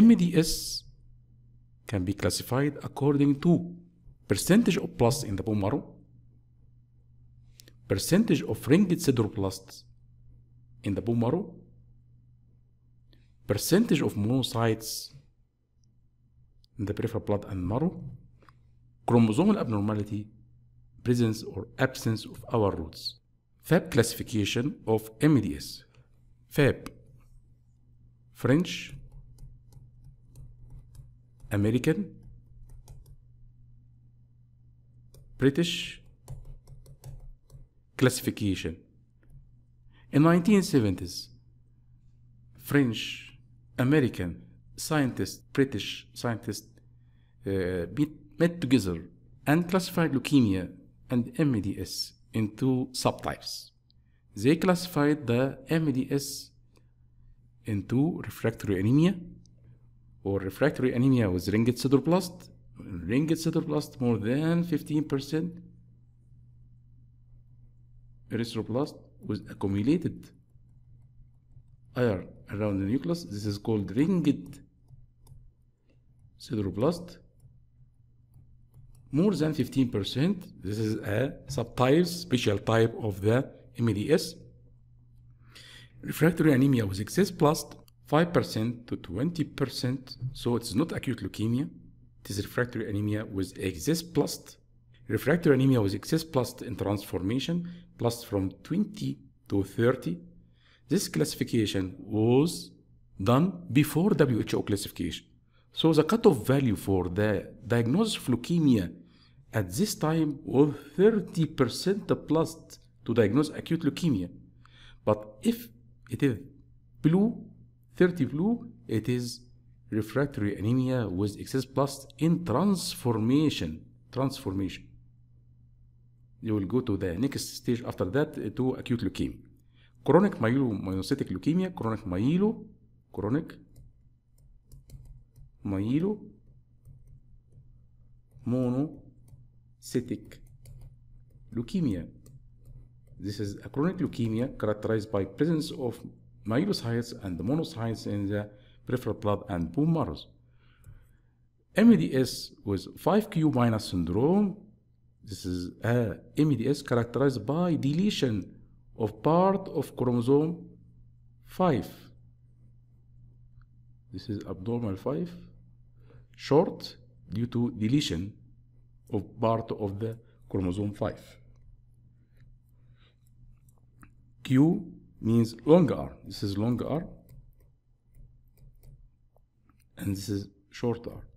MDS can be classified according to percentage of blasts in the bone marrow, percentage of ringed sideroblasts in the bone marrow, percentage of monocytes in the peripheral blood and marrow, chromosomal abnormality, presence or absence of our roots. FAB classification of MDS. FAB, French American, British classification. In 1970s, French American scientists, British scientists uh, met together and classified leukemia and MDS into subtypes. They classified the MDS into refractory anemia or refractory anemia with ringed sideroblast, ringed sideroblast more than 15%, erythroblast with accumulated iron around the nucleus. This is called ringed sideroblast more than 15%. This is a subtype, special type of the MDS. Refractory anemia with excess blast 5% to 20%. So it's not acute leukemia. It is refractory anemia with excess plus. Refractory anemia with excess plus in transformation, plus from 20 to 30. This classification was done before WHO classification. So the cutoff value for the diagnosis of leukemia at this time was 30% plus to diagnose acute leukemia. But if it is blue 30 blue, it is refractory anemia with excess blast in transformation. Transformation. You will go to the next stage after that uh, to acute leukemia. Chronic myelomyositic leukemia, chronic myelo, chronic myelo, monocytic leukemia. This is a chronic leukemia characterized by presence of myelocytes and the monocytes in the peripheral blood and bone marrows. MDS with 5q minus syndrome. This is a MDS characterized by deletion of part of chromosome 5. This is abnormal 5. Short due to deletion of part of the chromosome 5. Q means long r. This is long r, and this is short r.